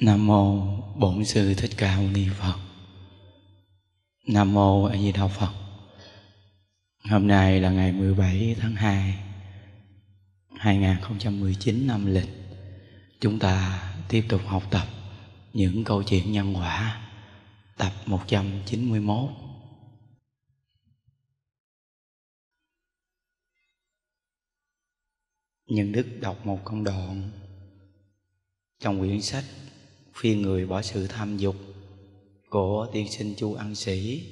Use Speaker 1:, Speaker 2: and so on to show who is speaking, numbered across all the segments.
Speaker 1: Nam mô Bổn sư Thích Ca Mâu Ni Phật. Nam mô A Di Đà Phật. Hôm nay là ngày 17 tháng 2 2019 năm lịch. Chúng ta tiếp tục học tập những câu chuyện nhân quả tập 191. Nhân đức đọc một công đoạn trong quyển sách khuyên người bỏ sự tham dục của tiên sinh chu ăn sĩ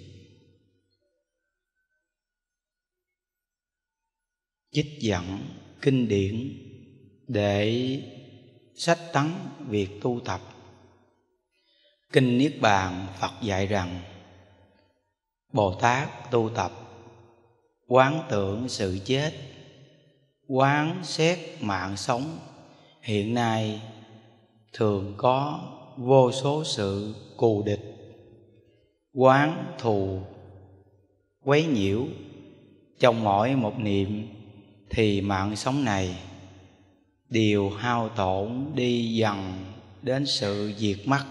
Speaker 2: chích dẫn kinh điển để sách tấn việc tu tập kinh niết bàn phật dạy rằng bồ tát tu tập quán tưởng sự chết quán xét mạng sống hiện nay thường có vô số sự cù địch quán thù quấy nhiễu trong mỗi một niệm thì mạng sống này đều hao tổn đi dần đến sự diệt mất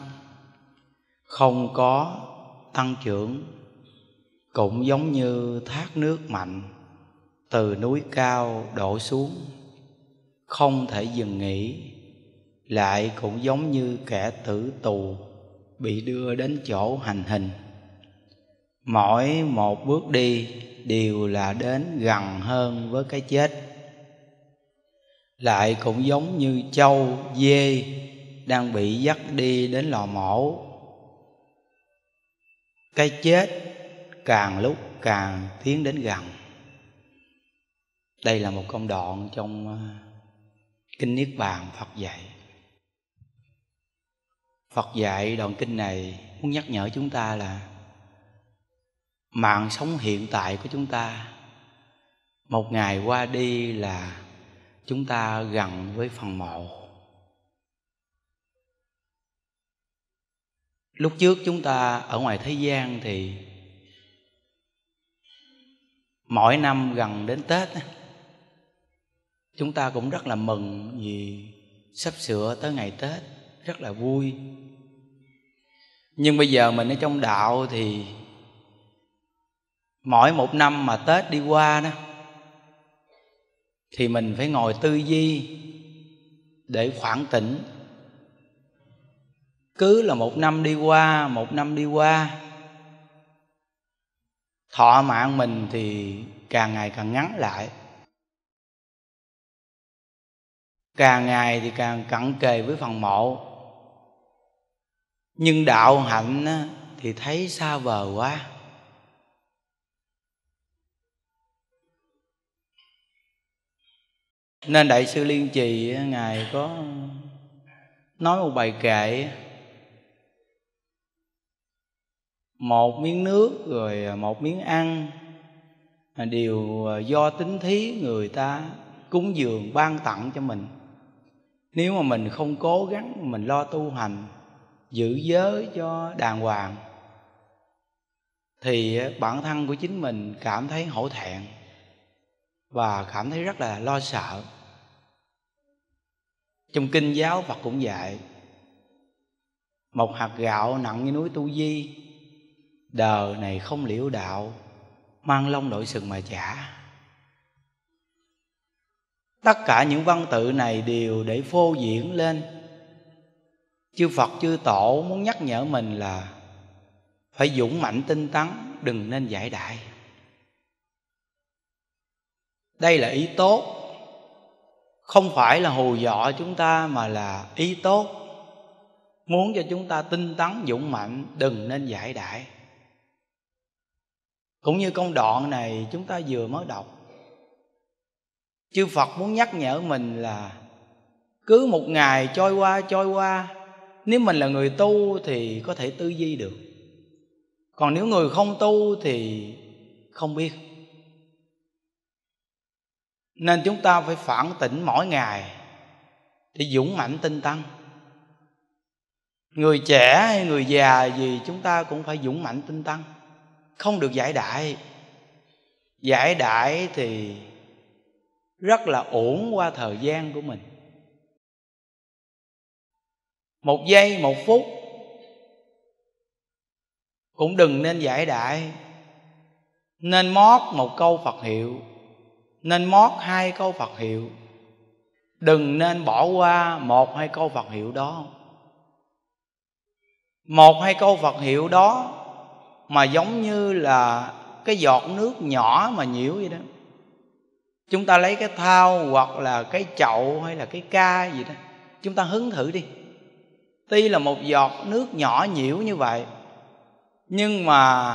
Speaker 2: không có tăng trưởng cũng giống như thác nước mạnh từ núi cao đổ xuống không thể dừng nghỉ lại cũng giống như kẻ tử tù bị đưa đến chỗ hành hình mỗi một bước đi đều là đến gần hơn với cái chết lại cũng giống như trâu dê đang bị dắt đi đến lò mổ cái chết càng lúc càng tiến đến gần đây là một công đoạn trong ờ, kinh niết bàn phật dạy Phật dạy đoạn kinh này muốn nhắc nhở chúng ta là mạng sống hiện tại của chúng ta một ngày qua đi là chúng ta gần với phần mộ lúc trước chúng ta ở ngoài thế gian thì mỗi năm gần đến tết chúng ta cũng rất là mừng vì sắp sửa tới ngày tết rất là vui nhưng bây giờ mình ở trong đạo thì mỗi một năm mà tết đi qua đó thì mình phải ngồi tư duy để khoảng tĩnh cứ là một năm đi qua một năm đi qua thọ mạng mình thì càng ngày càng ngắn lại càng ngày thì càng cận kề với phần mộ nhưng đạo hạnh thì thấy xa vời quá nên đại sư liên trì ngài có nói một bài kệ một miếng nước rồi à, một miếng ăn à, đều à, do tính thí người ta cúng dường ban tặng cho mình nếu mà mình không cố gắng mình lo tu hành giữ giới cho đàng hoàng thì bản thân của chính mình cảm thấy hổ thẹn và cảm thấy rất là lo sợ trong kinh giáo phật cũng dạy một hạt gạo nặng như núi tu di đời này không liễu đạo mang lông đội sừng mà trả tất cả những văn tự này đều để phô diễn lên chư phật chư tổ muốn nhắc nhở mình là phải dũng mạnh tinh tấn đừng nên giải đại đây là ý tốt không phải là hù dọ chúng ta mà là ý tốt muốn cho chúng ta tinh tấn dũng mạnh đừng nên giải đại cũng như công đoạn này chúng ta vừa mới đọc chư phật muốn nhắc nhở mình là cứ một ngày trôi qua trôi qua nếu mình là người tu thì có thể tư duy được còn nếu người không tu thì không biết nên chúng ta phải phản tỉnh mỗi ngày thì dũng mãnh tinh tăng người trẻ hay người già gì chúng ta cũng phải dũng mãnh tinh tăng không được giải đại giải đại thì rất là ổn qua thời gian của mình một giây một phút cũng đừng nên giải đại nên mót một câu phật hiệu nên mót hai câu phật hiệu đừng nên bỏ qua một hai câu phật hiệu đó một hai câu phật hiệu đó mà giống như là cái giọt nước nhỏ mà nhiễu vậy đó chúng ta lấy cái thao hoặc là cái chậu hay là cái ca gì đó chúng ta hứng thử đi tuy là một giọt nước nhỏ nhiễu như vậy nhưng mà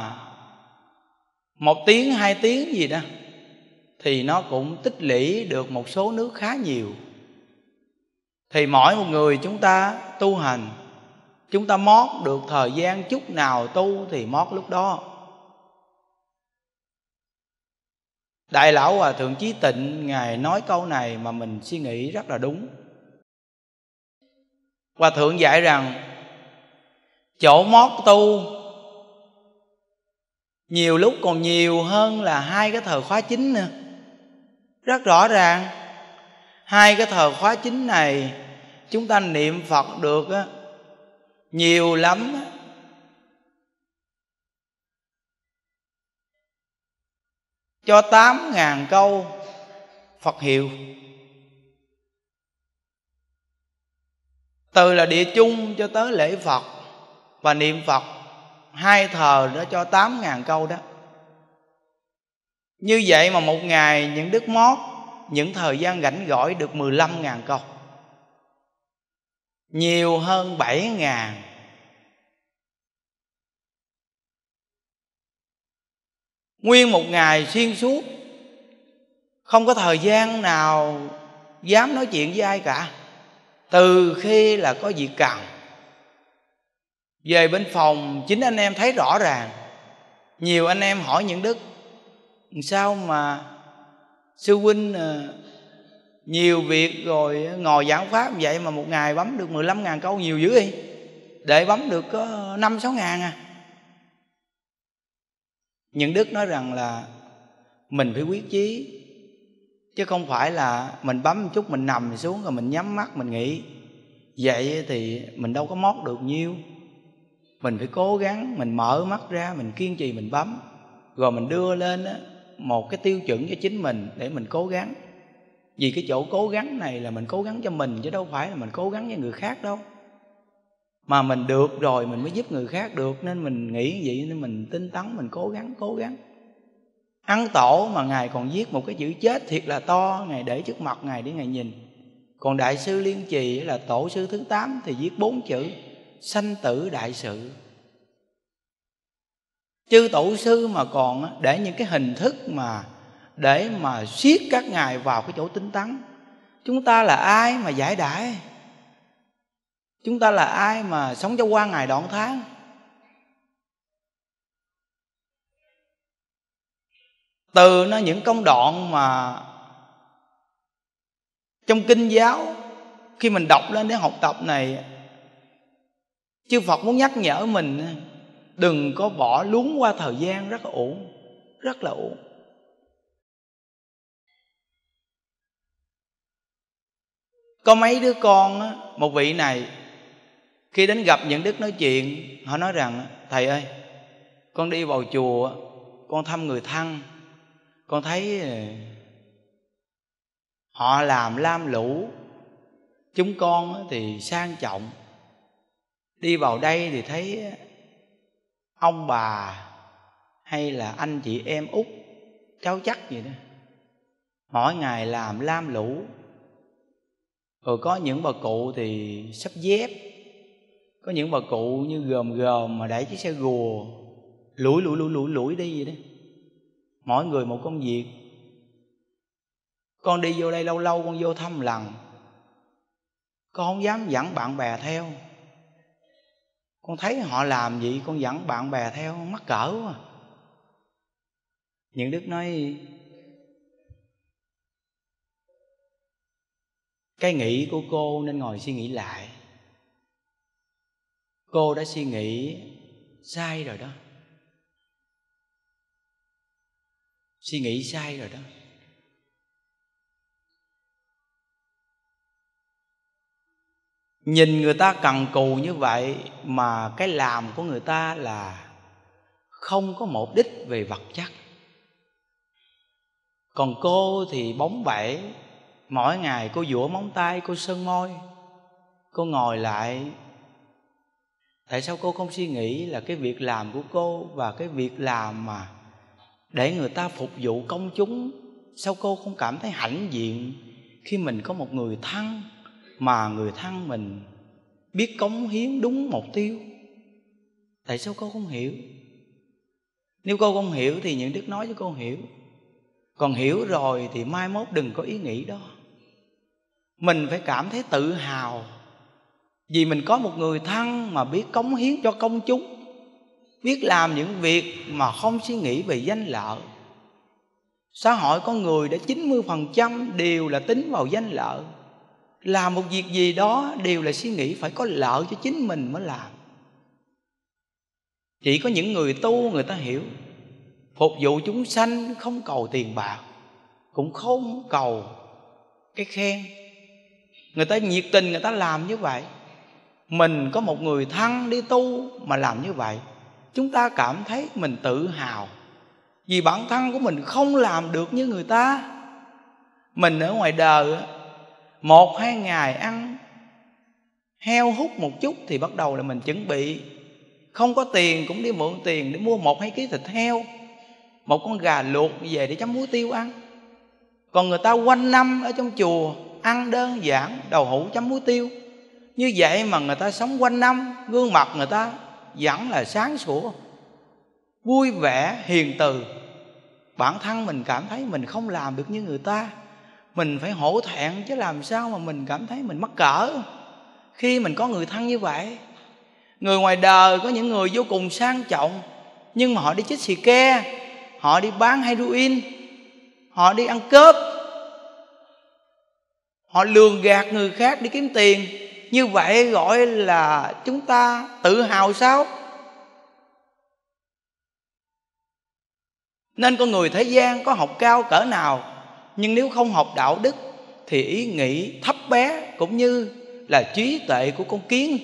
Speaker 2: một tiếng hai tiếng gì đó thì nó cũng tích lũy được một số nước khá nhiều thì mỗi một người chúng ta tu hành chúng ta mót được thời gian chút nào tu thì mót lúc đó đại lão hòa thượng chí tịnh ngài nói câu này mà mình suy nghĩ rất là đúng hòa thượng dạy rằng chỗ mót tu nhiều lúc còn nhiều hơn là hai cái thời khóa chính nữa rất rõ ràng hai cái thời khóa chính này chúng ta niệm phật được á nhiều lắm á cho tám ngàn câu phật hiệu từ là địa chung cho tới lễ phật và niệm phật hai thờ đã cho tám ngàn câu đó như vậy mà một ngày những đức mót những thời gian rảnh gỏi được 15 ngàn câu nhiều hơn 7 ngàn nguyên một ngày xuyên suốt không có thời gian nào dám nói chuyện với ai cả từ khi là có việc cần về bên phòng chính anh em thấy rõ ràng nhiều anh em hỏi những đức sao mà sư huynh ờ, nhiều việc rồi ngồi giảng pháp vậy mà một ngày bấm được 15 ngàn câu nhiều dữ đi để bấm được có 5 6 ngàn à những đức nói rằng là mình phải quyết chí chứ không phải là mình bấm một chút mình nằm xuống rồi mình nhắm mắt mình nghĩ vậy thì mình đâu có mót được nhiêu mình phải cố gắng mình mở mắt ra mình kiên trì mình bấm rồi mình đưa lên một cái tiêu chuẩn cho chính mình để mình cố gắng vì cái chỗ cố gắng này là mình cố gắng cho mình chứ đâu phải là mình cố gắng cho người khác đâu mà mình được rồi mình mới giúp người khác được nên mình nghĩ vậy nên mình tinh tấn mình cố gắng cố gắng ăn tổ mà ngài còn viết một cái chữ chết thiệt là to ngài để trước mặt ngài để ngài nhìn còn đại sư liên trì là tổ sư thứ tám thì viết bốn chữ sanh tử đại sự chư tổ sư mà còn để những cái hình thức mà để mà siết các ngài vào cái chỗ tinh tấn chúng ta là ai mà giải đãi chúng ta là ai mà sống cho qua ngày đoạn tháng từ nó những công đoạn mà trong kinh giáo khi mình đọc lên để học tập này chư phật muốn nhắc nhở mình đừng có bỏ luống qua thời gian rất là uổng rất là ổn. có mấy đứa con một vị này khi đến gặp những đức nói chuyện họ nói rằng thầy ơi con đi vào chùa con thăm người thân con thấy ờ, họ làm lam lũ chúng con thì sang trọng đi vào đây thì thấy ông bà hay là anh chị em út cháu chắc gì đó mỗi ngày làm lam lũ rồi có những bà cụ thì sắp dép có những bà cụ như gồm gồm mà đẩy chiếc xe gùa lủi lủi lủi lủi lủi đi vậy đó mỗi người một công việc con đi vô đây lâu lâu con vô thăm lần con không dám dẫn bạn bè theo con thấy họ làm vậy con dẫn bạn bè theo mắc cỡ quá những đức nói cái nghĩ của cô nên ngồi suy nghĩ lại
Speaker 1: cô đã suy nghĩ sai rồi đó suy nghĩ sai rồi đó
Speaker 2: nhìn người ta cần cù như vậy mà cái làm của người ta là không có mục đích về vật chất còn cô thì bóng bẩy mỗi ngày cô dũa móng tay cô sơn môi cô ngồi lại tại sao cô không suy nghĩ là cái việc làm của cô và cái việc làm mà để người ta phục vụ công chúng sao cô không cảm thấy hãnh diện khi mình có một người thân mà người thân mình biết cống hiến đúng mục tiêu tại sao cô không hiểu nếu cô không hiểu thì những đức nói cho cô hiểu còn hiểu rồi thì mai mốt đừng có ý nghĩ đó mình phải cảm thấy tự hào vì mình có một người thân mà biết cống hiến cho công chúng biết làm những việc mà không suy nghĩ về danh lợi xã hội con người đã 90% đều là tính vào danh lợi làm một việc gì đó đều là suy nghĩ phải có lợi cho chính mình mới làm chỉ có những người tu người ta hiểu phục vụ chúng sanh không cầu tiền bạc cũng không cầu cái khen người ta nhiệt tình người ta làm như vậy mình có một người thân đi tu mà làm như vậy chúng ta cảm thấy mình tự hào vì bản thân của mình không làm được như người ta mình ở ngoài đời một hai ngày ăn heo hút một chút thì bắt đầu là mình chuẩn bị không có tiền cũng đi mượn tiền để mua một hai ký thịt heo một con gà luộc về để chấm muối tiêu ăn còn người ta quanh năm ở trong chùa ăn đơn giản đầu hũ chấm muối tiêu như vậy mà người ta sống quanh năm gương mặt người ta vẫn là sáng sủa vui vẻ hiền từ bản thân mình cảm thấy mình không làm được như người ta mình phải hổ thẹn chứ làm sao mà mình cảm thấy mình mắc cỡ khi mình có người thân như vậy người ngoài đời có những người vô cùng sang trọng nhưng mà họ đi chích xì ke họ đi bán heroin họ đi ăn cướp họ lường gạt người khác đi kiếm tiền như vậy gọi là chúng ta tự hào sao nên con người thế gian có học cao cỡ nào nhưng nếu không học đạo đức thì ý nghĩ thấp bé cũng như là trí tuệ của con kiến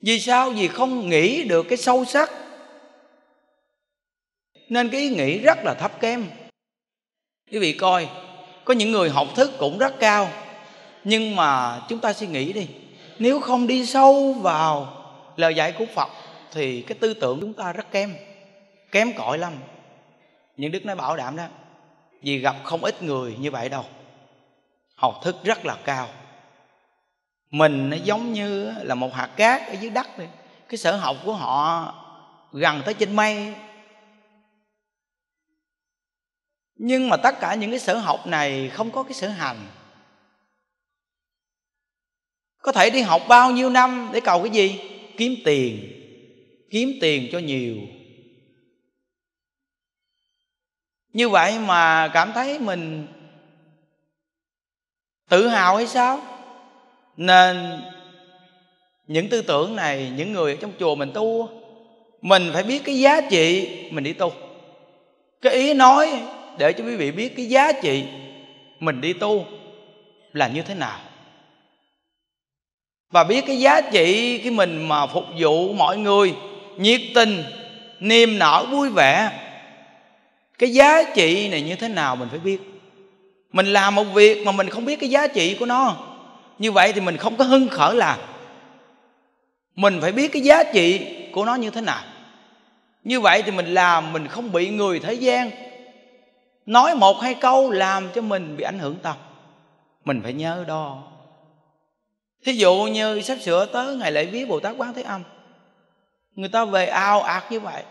Speaker 2: vì sao vì không nghĩ được cái sâu sắc nên cái ý nghĩ rất là thấp kém quý vị coi có những người học thức cũng rất cao nhưng mà chúng ta suy nghĩ đi nếu không đi sâu vào lời dạy của phật thì cái tư tưởng chúng ta rất kém kém cỏi lắm nhưng đức nói bảo đảm đó vì gặp không ít người như vậy đâu học thức rất là cao mình nó giống như là một hạt cát ở dưới đất này cái sở học của họ gần tới trên mây nhưng mà tất cả những cái sở học này không có cái sở hành có thể đi học bao nhiêu năm để cầu cái gì kiếm tiền kiếm tiền cho nhiều như vậy mà cảm thấy mình tự hào hay sao nên những tư tưởng này những người ở trong chùa mình tu mình phải biết cái giá trị mình đi tu cái ý nói để cho quý vị biết cái giá trị mình đi tu là như thế nào và biết cái giá trị cái mình mà phục vụ mọi người nhiệt tình niềm nở vui vẻ cái giá trị này như thế nào mình phải biết mình làm một việc mà mình không biết cái giá trị của nó như vậy thì mình không có hưng khởi làm mình phải biết cái giá trị của nó như thế nào như vậy thì mình làm mình không bị người thế gian nói một hai câu làm cho mình bị ảnh hưởng tâm mình phải nhớ đó thí dụ như sắp sửa tới ngày lễ viếng bồ tát quán thế âm người ta về ao ạt như vậy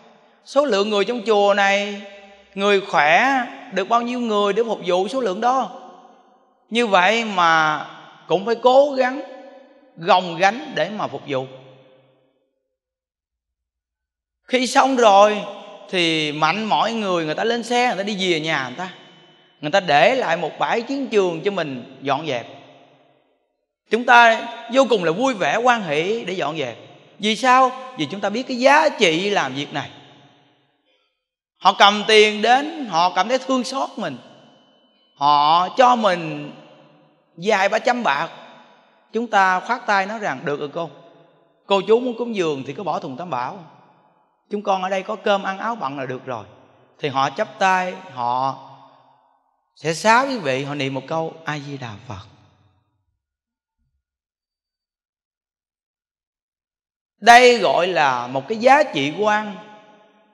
Speaker 2: số lượng người trong chùa này người khỏe được bao nhiêu người để phục vụ số lượng đó như vậy mà cũng phải cố gắng gồng gánh để mà phục vụ khi xong rồi thì mạnh mọi người người ta lên xe người ta đi về nhà người ta người ta để lại một bãi chiến trường cho mình dọn dẹp chúng ta vô cùng là vui vẻ quan hỷ để dọn dẹp vì sao vì chúng ta biết cái giá trị làm việc này họ cầm tiền đến họ cảm thấy thương xót mình họ cho mình vài ba trăm bạc chúng ta khoát tay nói rằng được rồi cô cô chú muốn cúng giường thì cứ bỏ thùng tam bảo chúng con ở đây có cơm ăn áo bận là được rồi thì họ chắp tay họ sẽ xá quý vị họ niệm một câu a di đà phật đây gọi là một cái giá trị quan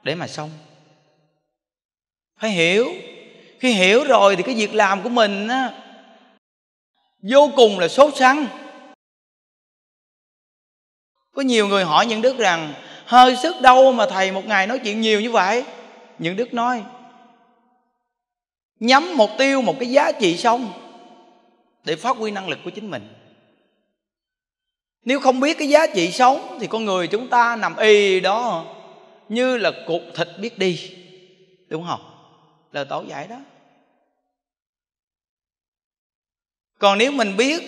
Speaker 2: để mà xong phải hiểu khi hiểu rồi thì cái việc làm của mình á vô cùng là sốt sắng có nhiều người hỏi những đức rằng hơi sức đâu mà thầy một ngày nói chuyện nhiều như vậy những đức nói nhắm mục tiêu một cái giá trị xong để phát huy năng lực của chính mình nếu không biết cái giá trị sống thì con người chúng ta nằm y đó như là cục thịt biết đi đúng không lời tổ dạy đó còn nếu mình biết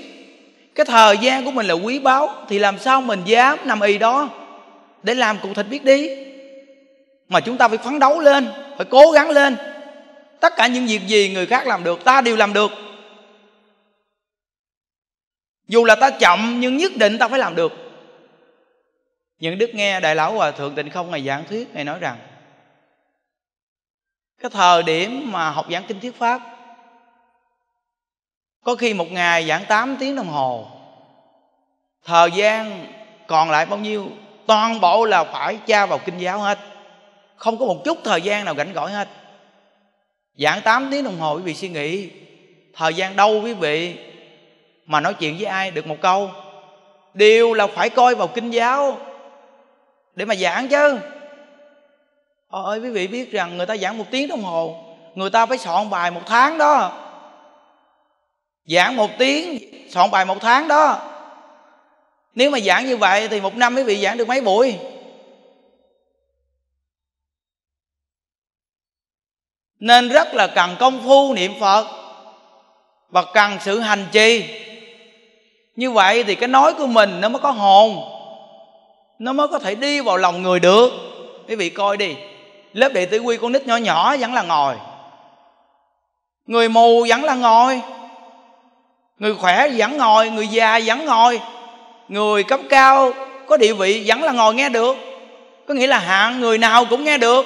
Speaker 2: cái thời gian của mình là quý báu thì làm sao mình dám nằm y đó để làm cục thịt biết đi mà chúng ta phải phấn đấu lên phải cố gắng lên tất cả những việc gì người khác làm được ta đều làm được dù là ta chậm nhưng nhất định ta phải làm được những đức nghe đại lão hòa thượng tịnh không ngày giảng thuyết ngài nói rằng cái thời điểm mà học giảng kinh thuyết pháp có khi một ngày giảng 8 tiếng đồng hồ thời gian còn lại bao nhiêu toàn bộ là phải tra vào kinh giáo hết không có một chút thời gian nào rảnh rỗi hết giảng 8 tiếng đồng hồ quý vị suy nghĩ thời gian đâu quý vị mà nói chuyện với ai được một câu đều là phải coi vào kinh giáo để mà giảng chứ Ôi ờ, quý vị biết rằng người ta giảng một tiếng đồng hồ Người ta phải soạn bài một tháng đó Giảng một tiếng soạn bài một tháng đó Nếu mà giảng như vậy thì một năm quý vị giảng được mấy buổi Nên rất là cần công phu niệm Phật Và cần sự hành trì như vậy thì cái nói của mình nó mới có hồn nó mới có thể đi vào lòng người được quý vị coi đi lớp đệ tử quy con nít nhỏ nhỏ vẫn là ngồi người mù vẫn là ngồi người khỏe vẫn ngồi người già vẫn ngồi người cấp cao có địa vị vẫn là ngồi nghe được có nghĩa là hạng người nào cũng nghe được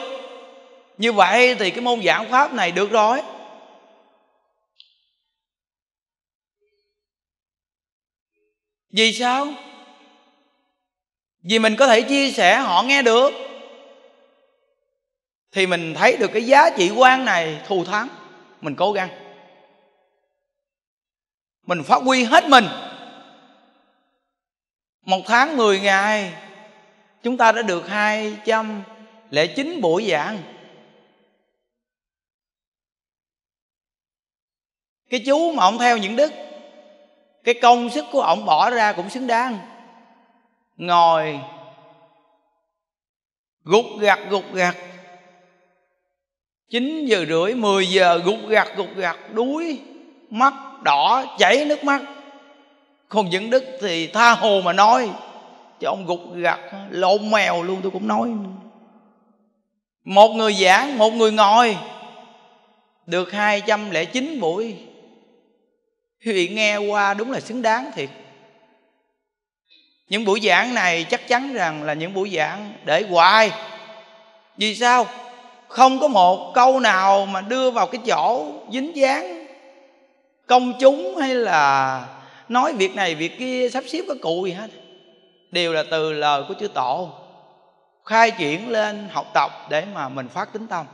Speaker 2: như vậy thì cái môn giảng pháp này được rồi vì sao vì mình có thể chia sẻ họ nghe được thì mình thấy được cái giá trị quan này thù thắng mình cố gắng mình phát huy hết mình một tháng 10 ngày chúng ta đã được 209 buổi giảng cái chú mà ông theo những đức cái công sức của ổng bỏ ra cũng xứng đáng ngồi gục gạt gục gạt chín giờ rưỡi 10 giờ gục gạt gục gạt đuối mắt đỏ chảy nước mắt còn những đức thì tha hồ mà nói cho ông gục gạt lộn mèo luôn tôi cũng nói một người giảng một người ngồi được 209 buổi quý vị nghe qua đúng là xứng đáng thiệt những buổi giảng này chắc chắn rằng là những buổi giảng để hoài vì sao không có một câu nào mà đưa vào cái chỗ dính dáng công chúng hay là nói việc này việc kia sắp xếp có cụ gì hết đều là từ lời của chư tổ khai triển lên học tập để mà mình phát tính tâm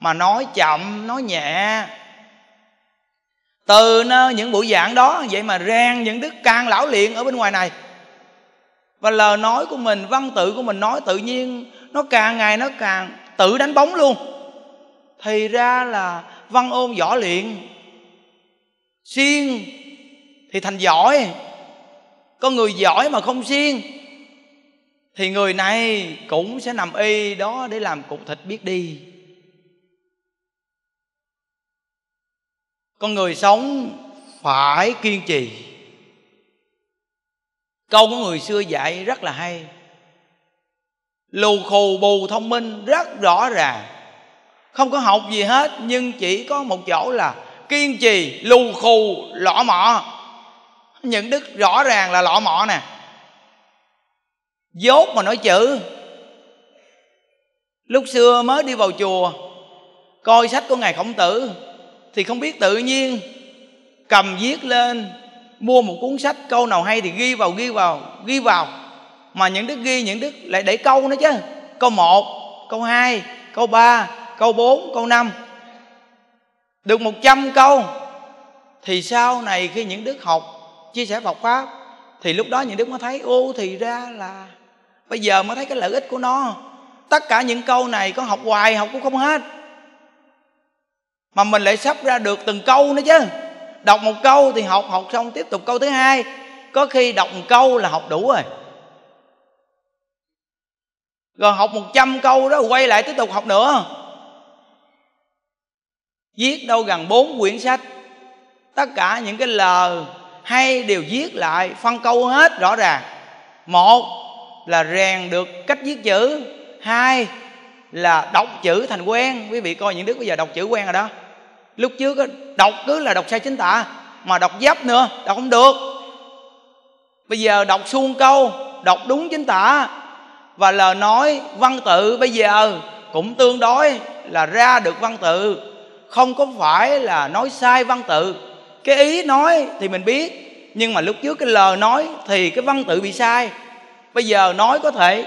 Speaker 2: mà nói chậm nói nhẹ từ những buổi giảng đó vậy mà rèn những đức can lão luyện ở bên ngoài này và lời nói của mình văn tự của mình nói tự nhiên nó càng ngày nó càng tự đánh bóng luôn thì ra là văn ôn võ luyện siêng thì thành giỏi có người giỏi mà không siêng thì người này cũng sẽ nằm y đó để làm cục thịt biết đi con người sống phải kiên trì câu của người xưa dạy rất là hay lù khù bù thông minh rất rõ ràng không có học gì hết nhưng chỉ có một chỗ là kiên trì lù khù lọ mọ những đức rõ ràng là lọ mọ nè dốt mà nói chữ lúc xưa mới đi vào chùa coi sách của ngài khổng tử thì không biết tự nhiên cầm viết lên mua một cuốn sách câu nào hay thì ghi vào ghi vào ghi vào mà những đức ghi những đức lại để câu nữa chứ câu một câu hai câu ba câu bốn câu năm được một trăm câu thì sau này khi những đức học chia sẻ Phật pháp thì lúc đó những đức mới thấy ô thì ra là bây giờ mới thấy cái lợi ích của nó tất cả những câu này con học hoài học cũng không hết mà mình lại sắp ra được từng câu nữa chứ đọc một câu thì học học xong tiếp tục câu thứ hai có khi đọc một câu là học đủ rồi rồi học một trăm câu đó quay lại tiếp tục học nữa viết đâu gần bốn quyển sách tất cả những cái lờ hay đều viết lại phân câu hết rõ ràng một là rèn được cách viết chữ hai là đọc chữ thành quen quý vị coi những đức bây giờ đọc chữ quen rồi đó lúc trước đọc cứ là đọc sai chính tả mà đọc dấp nữa đọc không được bây giờ đọc suông câu đọc đúng chính tả và lời nói văn tự bây giờ cũng tương đối là ra được văn tự không có phải là nói sai văn tự cái ý nói thì mình biết nhưng mà lúc trước cái lời nói thì cái văn tự bị sai bây giờ nói có thể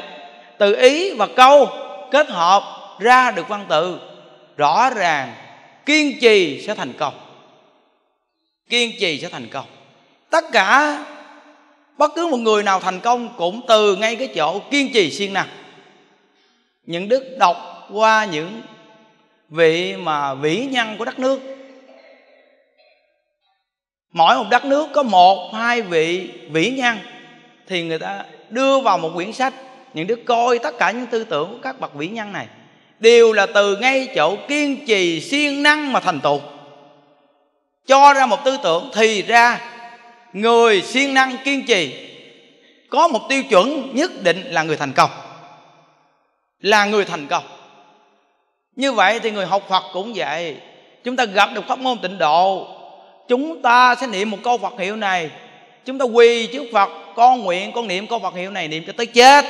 Speaker 2: từ ý và câu kết hợp ra được văn tự rõ ràng kiên trì sẽ thành công kiên trì sẽ thành công tất cả bất cứ một người nào thành công cũng từ ngay cái chỗ kiên trì siêng năng những đức đọc qua những vị mà vĩ nhân của đất nước mỗi một đất nước có một hai vị vĩ nhân thì người ta đưa vào một quyển sách những đứa coi tất cả những tư tưởng của các bậc vĩ nhân này đều là từ ngay chỗ kiên trì siêng năng mà thành tựu cho ra một tư tưởng thì ra người siêng năng kiên trì có một tiêu chuẩn nhất định là người thành công là người thành công như vậy thì người học phật cũng vậy chúng ta gặp được pháp môn tịnh độ chúng ta sẽ niệm một câu phật hiệu này chúng ta quỳ trước phật con nguyện con niệm câu phật hiệu này niệm cho tới chết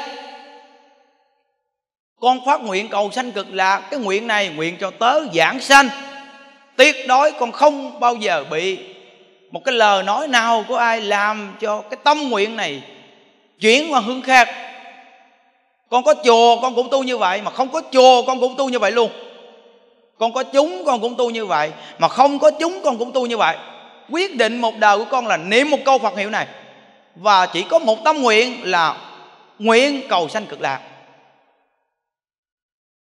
Speaker 2: con phát nguyện cầu sanh cực lạc cái nguyện này nguyện cho tớ giảng sanh tuyệt đối con không bao giờ bị một cái lời nói nào của ai làm cho cái tâm nguyện này chuyển qua hướng khác con có chùa con cũng tu như vậy mà không có chùa con cũng tu như vậy luôn con có chúng con cũng tu như vậy mà không có chúng con cũng tu như vậy quyết định một đời của con là niệm một câu phật hiệu này và chỉ có một tâm nguyện là nguyện cầu sanh cực lạc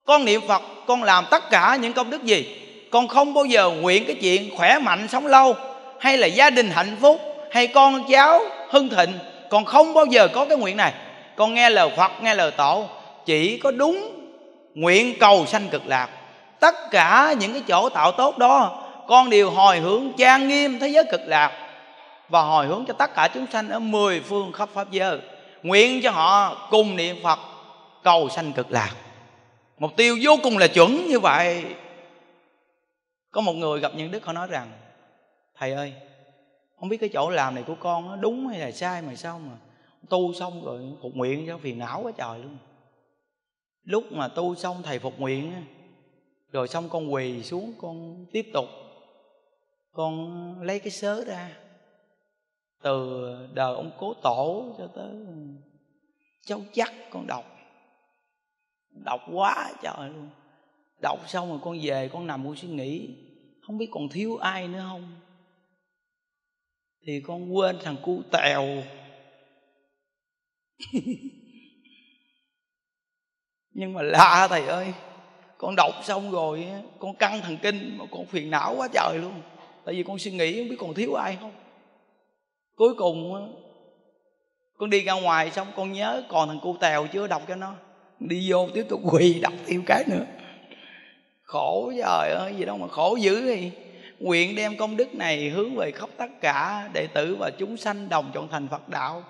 Speaker 2: con niệm phật con làm tất cả những công đức gì con không bao giờ nguyện cái chuyện khỏe mạnh sống lâu hay là gia đình hạnh phúc hay con cháu hưng thịnh con không bao giờ có cái nguyện này con nghe lời phật nghe lời tổ chỉ có đúng nguyện cầu sanh cực lạc tất cả những cái chỗ tạo tốt đó con đều hồi hướng trang nghiêm thế giới cực lạc và hồi hướng cho tất cả chúng sanh ở mười phương khắp pháp giới nguyện cho họ cùng niệm phật cầu sanh cực lạc mục tiêu vô cùng là chuẩn như vậy có một người gặp những đức họ nói rằng thầy ơi không biết cái chỗ làm này của con nó đúng hay là sai mà sao mà tu xong rồi phục nguyện cho phiền não quá trời luôn lúc mà tu xong thầy phục nguyện rồi xong con quỳ xuống con tiếp tục con lấy cái sớ ra từ đời ông cố tổ cho tới cháu chắc con đọc đọc quá trời luôn đọc xong rồi con về con nằm con suy nghĩ không biết còn thiếu ai nữa không thì con quên thằng cu tèo nhưng mà lạ thầy ơi con đọc xong rồi con căng thần kinh mà con phiền não quá trời luôn tại vì con suy nghĩ không biết còn thiếu ai không cuối cùng con đi ra ngoài xong con nhớ còn thằng cu tèo chưa đọc cho nó đi vô tiếp tục quỳ đọc thêm cái nữa khổ trời ơi gì đâu mà khổ dữ gì nguyện đem công đức này hướng về khắp tất cả đệ tử và chúng sanh đồng chọn thành phật đạo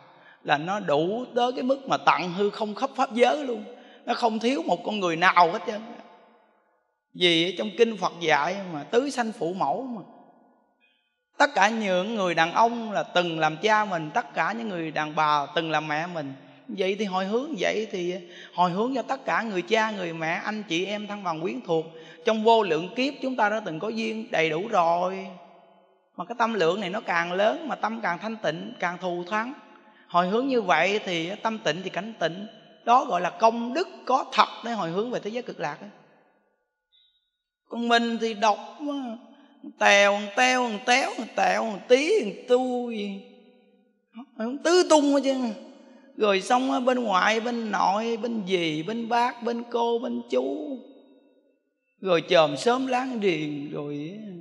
Speaker 2: là nó đủ tới cái mức mà tặng hư không khắp pháp giới luôn nó không thiếu một con người nào hết trơn vì trong kinh phật dạy mà tứ sanh phụ mẫu mà tất cả những người đàn ông là từng làm cha mình tất cả những người đàn bà từng làm mẹ mình vậy thì hồi hướng vậy thì hồi hướng cho tất cả người cha người mẹ anh chị em thân bằng quyến thuộc trong vô lượng kiếp chúng ta đã từng có duyên đầy đủ rồi mà cái tâm lượng này nó càng lớn mà tâm càng thanh tịnh càng thù thắng hồi hướng như vậy thì tâm tịnh thì cảnh tịnh đó gọi là công đức có thật để hồi hướng về thế giới cực lạc ấy. còn mình thì độc quá tèo tèo tèo tèo tí tu gì không tư tung hết chứ rồi xong bên ngoại bên nội bên dì bên bác bên cô bên chú rồi chòm sớm láng điền rồi ừ,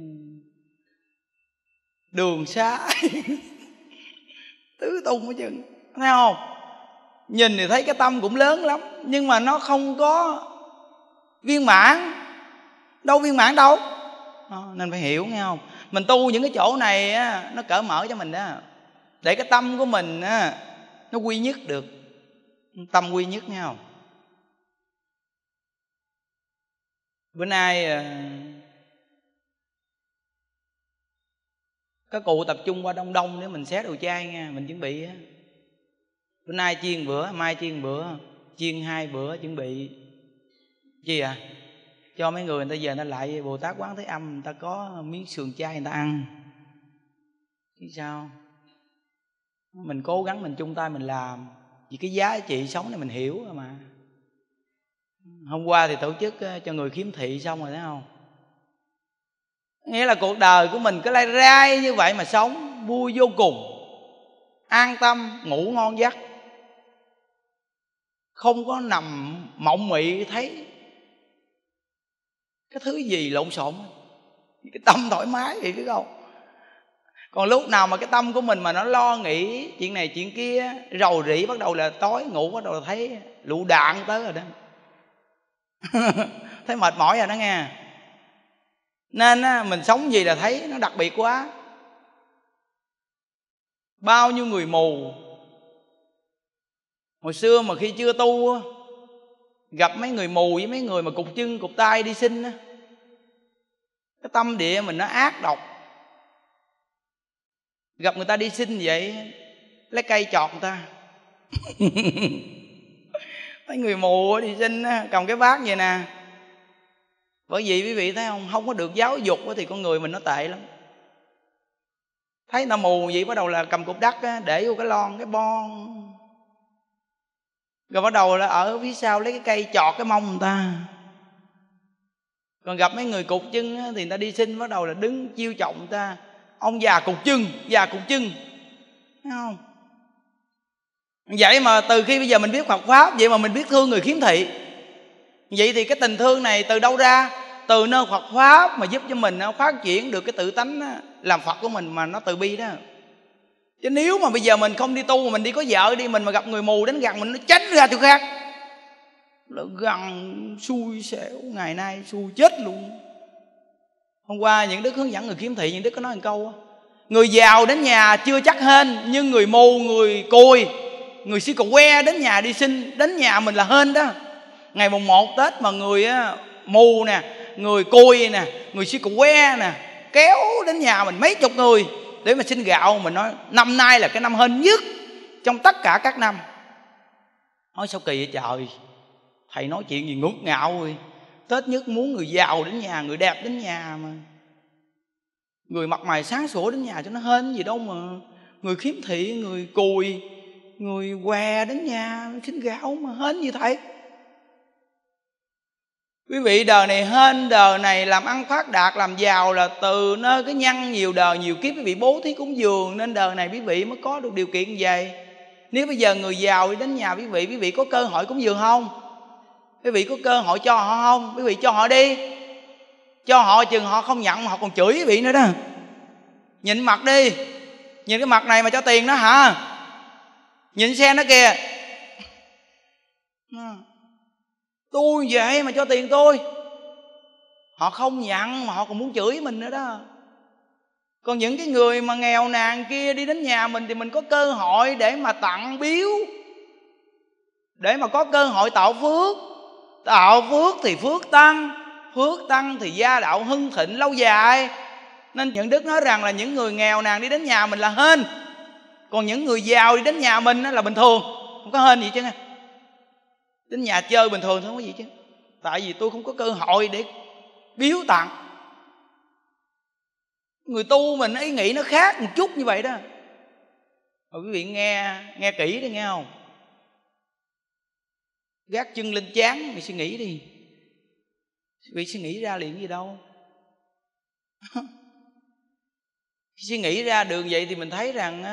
Speaker 2: đường xa tứ tung hết chừng thấy không nhìn thì thấy cái tâm cũng lớn lắm nhưng mà nó không có viên mãn đâu viên mãn đâu à, nên phải hiểu nghe không mình tu những cái chỗ này á, nó cởi mở cho mình đó để cái tâm của mình á, nó quy nhất được tâm quy nhất nghe không bữa nay à, các cụ tập trung qua đông đông để mình xé đồ chai nha mình chuẩn bị á bữa nay chiên bữa mai chiên bữa chiên hai bữa chuẩn bị gì à cho mấy người người ta về người ta lại bồ tát quán thế âm người ta có miếng sườn chay người ta ăn chứ sao mình cố gắng mình chung tay mình làm vì cái giá trị sống này mình hiểu rồi mà hôm qua thì tổ chức ờ, cho người khiếm thị xong rồi thấy không nghĩa là cuộc đời của mình cứ lai rai như vậy mà sống vui vô cùng an tâm ngủ ngon giấc không có nằm mộng mị thấy cái thứ gì lộn xộn cái tâm thoải mái vậy chứ không còn lúc nào mà cái tâm của mình mà nó lo nghĩ chuyện này chuyện kia rầu rĩ bắt đầu là tối ngủ bắt đầu là thấy lũ đạn tới rồi đó thấy mệt mỏi rồi đó nghe nên á, mình sống gì là thấy nó đặc biệt quá bao nhiêu người mù hồi xưa mà khi chưa tu gặp mấy người mù với mấy người mà cục chân cục tay đi xin á, cái tâm địa mình nó ác độc gặp người ta đi xin vậy lấy cây chọt người ta mấy người mù thì xin cầm cái vác vậy nè bởi vì quý vị thấy không không có được giáo dục thì con người mình nó tệ lắm thấy người ta mù vậy bắt đầu là cầm cục đất để vô cái lon cái bon rồi bắt đầu là ở phía sau lấy cái cây chọt cái mông người ta còn gặp mấy người cục chân thì người ta đi xin bắt đầu là đứng chiêu trọng người ta ông già cục chân già cục chân Thấy không vậy mà từ khi bây giờ mình biết Phật pháp vậy mà mình biết thương người khiếm thị vậy thì cái tình thương này từ đâu ra từ nơi Phật pháp mà giúp cho mình ờ, phát triển được cái tự tánh ờ, làm Phật của mình mà nó từ bi đó chứ nếu mà bây giờ mình không đi tu mà mình đi có vợ đi mình mà gặp người mù đến gần mình nó tránh ra chỗ khác là gần xui xẻo ngày nay xui chết luôn hôm qua những đức hướng dẫn người kiếm thị những đức có nói một câu người giàu đến nhà chưa chắc hên nhưng người mù người cùi người xí cầu que đến nhà đi xin đến nhà mình là hên đó ngày mùng một tết mà người mù nè người cùi nè người xí cầu que nè kéo đến nhà mình mấy chục người để mà xin gạo mình nói năm nay là cái năm hên nhất trong tất cả các năm nói sao kỳ vậy trời thầy nói chuyện gì ngút ngạo rồi tết nhất muốn người giàu đến nhà người đẹp đến nhà mà người mặt mày sáng sủa đến nhà cho nó hên gì đâu mà người khiếm thị người cùi người què đến nhà xin gạo mà hên gì thầy quý vị đời này hên đời này làm ăn phát đạt làm giàu là từ nơi cái nhăn nhiều đời nhiều kiếp quý vị bố thí cúng dường nên đời này quý vị mới có được điều kiện vậy. nếu bây giờ người giàu đến nhà quý vị quý vị có cơ hội cúng dường không quý vị có cơ hội cho họ không quý vị cho họ đi cho họ chừng họ không nhận họ còn chửi quý vị nữa đó nhìn mặt đi nhìn cái mặt này mà cho tiền nó hả nhìn xe nó kìa tôi vậy mà cho tiền tôi họ không nhận mà họ còn muốn chửi mình nữa đó còn những cái người mà nghèo nàn kia đi đến nhà mình thì mình có cơ hội để mà tặng biếu để mà có cơ hội tạo phước tạo phước thì phước tăng phước tăng thì gia đạo hưng thịnh lâu dài nên những đức nói rằng là những người nghèo nàng đi đến nhà mình là hên còn những người giàu đi đến nhà mình là bình thường không có hên gì chứ nghe đến nhà chơi bình thường thôi không có gì chứ tại vì tôi không có cơ hội để biếu tặng người tu mình ý nghĩ nó khác một chút như vậy đó rồi quý vị nghe nghe kỹ đi nghe không gác chân lên chán mày suy nghĩ đi vì suy nghĩ ra liền gì đâu suy nghĩ ra đường vậy thì mình thấy rằng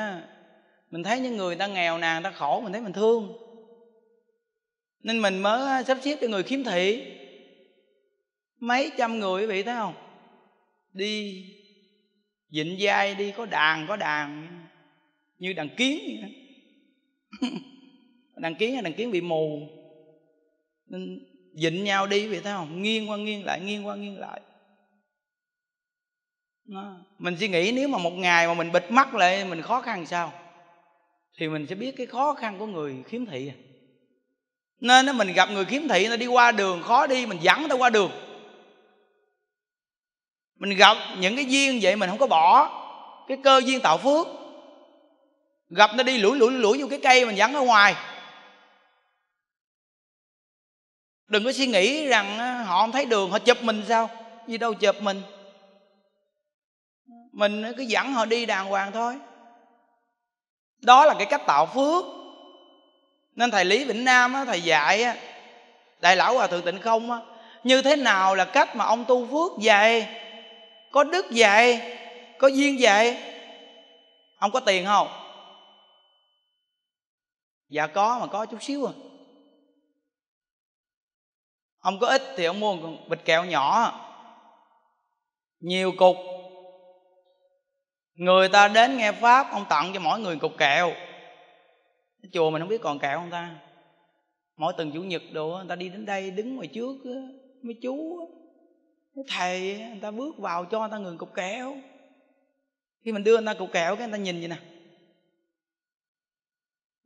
Speaker 2: mình thấy những người ta nghèo nàn ta khổ mình thấy mình thương nên mình mới sắp xếp cho người khiếm thị mấy trăm người quý vị thấy không đi dịnh dai đi có đàn có đàn như đàn kiến vậy đó. đàn kiến là đàn kiến bị mù Ừ, dịnh nhau đi vì thấy không nghiêng qua nghiêng lại nghiêng qua nghiêng lại đó. mình suy nghĩ nếu mà một ngày mà mình bịt mắt lại mình khó khăn sao thì mình sẽ biết cái khó khăn của người khiếm thị nên đó mình gặp người khiếm thị nó đi qua đường khó đi mình dẫn nó qua đường mình gặp những cái duyên vậy mình không có bỏ cái cơ duyên tạo phước gặp nó đi lủi lủi lủi vô cái cây mình dẫn ở ngoài đừng có suy nghĩ rằng à, họ không thấy đường họ chụp mình sao gì đâu chụp mình mình cứ dẫn họ đi đàng hoàng thôi đó là cái cách tạo phước nên thầy lý vĩnh nam thầy dạy đại lão hòa thượng tịnh không như thế nào là cách mà ông tu phước dạy có đức dạy có duyên dạy ông có tiền không dạ có mà có chút xíu à ông có ít thì ông mua một bịch kẹo nhỏ nhiều cục người ta đến nghe pháp ông tặng cho mỗi người cục kẹo chùa mình không biết còn kẹo không ta mỗi tuần chủ nhật đồ người ta đi đến đây đứng ngoài trước mấy chú mấy thầy người ta bước vào cho người ta người cục kẹo khi mình đưa người ta cục kẹo cái người ta nhìn vậy nè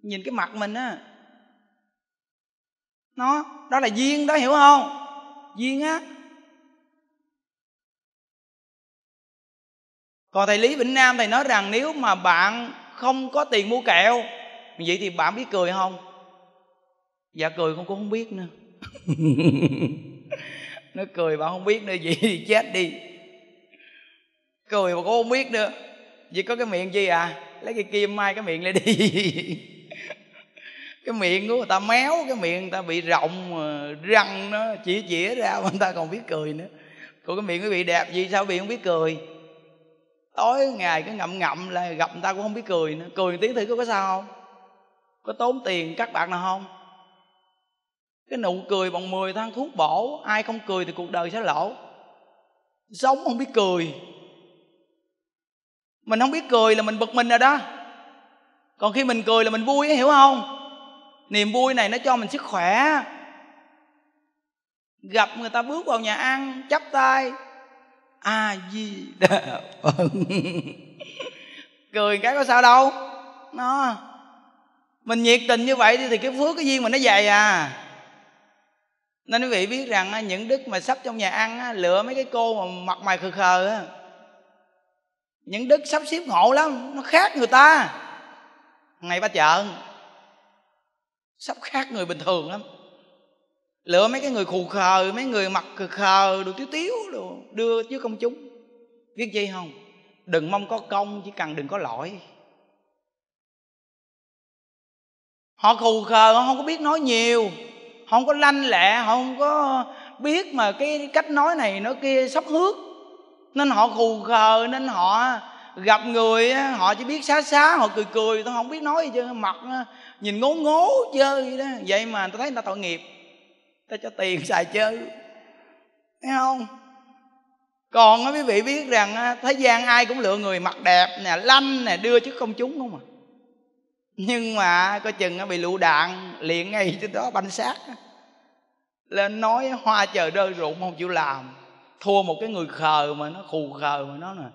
Speaker 2: nhìn cái mặt mình á nó đó là duyên đó hiểu không duyên á còn thầy lý vĩnh nam thầy nói rằng nếu mà bạn không có tiền mua kẹo vậy thì bạn biết cười không dạ cười con cũng không biết nữa nó cười bạn không biết nữa vậy thì chết đi cười mà cũng không biết nữa vậy có cái miệng gì à lấy cái kim mai cái miệng lại đi cái miệng của người ta méo cái miệng người ta bị rộng ờ, răng nó chỉ chĩa ra mà người ta còn biết cười nữa còn cái miệng nó bị đẹp gì sao bị không biết cười tối ngày cứ ngậm ngậm là gặp người ta cũng không biết cười nữa cười tiếng thử có sao không có tốn tiền các bạn nào không cái nụ cười bằng 10 thang thuốc bổ ai không cười thì cuộc đời sẽ lỗ sống không biết cười mình không biết cười là mình bực mình rồi đó còn khi mình cười là mình vui hiểu không niềm vui này nó cho mình sức khỏe gặp người ta bước vào nhà ăn chắp tay a di đà cười cái có sao đâu nó mình nhiệt tình như vậy thì cái phước cái duyên mình nó dày à nên quý vị biết rằng những đức mà sắp trong nhà ăn lựa mấy cái cô mà mặt mày khờ khờ những đức sắp xếp ngộ lắm nó khác người ta ngày ba chợ sắp khác người bình thường lắm lựa mấy cái người khù khờ mấy người mặt khờ khờ đồ tiếu tiếu đồ đưa chứ công chúng biết gì không đừng mong có công chỉ cần đừng có lỗi họ khù khờ họ không có biết nói nhiều họ không có lanh lẹ họ không có biết mà cái cách nói này nó kia sắp hước nên họ khù khờ nên họ gặp người họ chỉ biết xá xá họ cười cười thôi không biết nói gì chứ mặt nhìn ngố ngố chơi đó vậy mà ta thấy người ta tội nghiệp ta cho tiền xài chơi thấy không còn quý vị biết rằng thế gian ai cũng lựa người mặt đẹp nè lanh nè đưa chứ không chúng không à nhưng mà coi chừng nó bị lựu đạn liền ngay trên đó banh sát lên nói hoa chờ rơi rụng không chịu làm thua một cái người khờ mà nó khù khờ mà nó là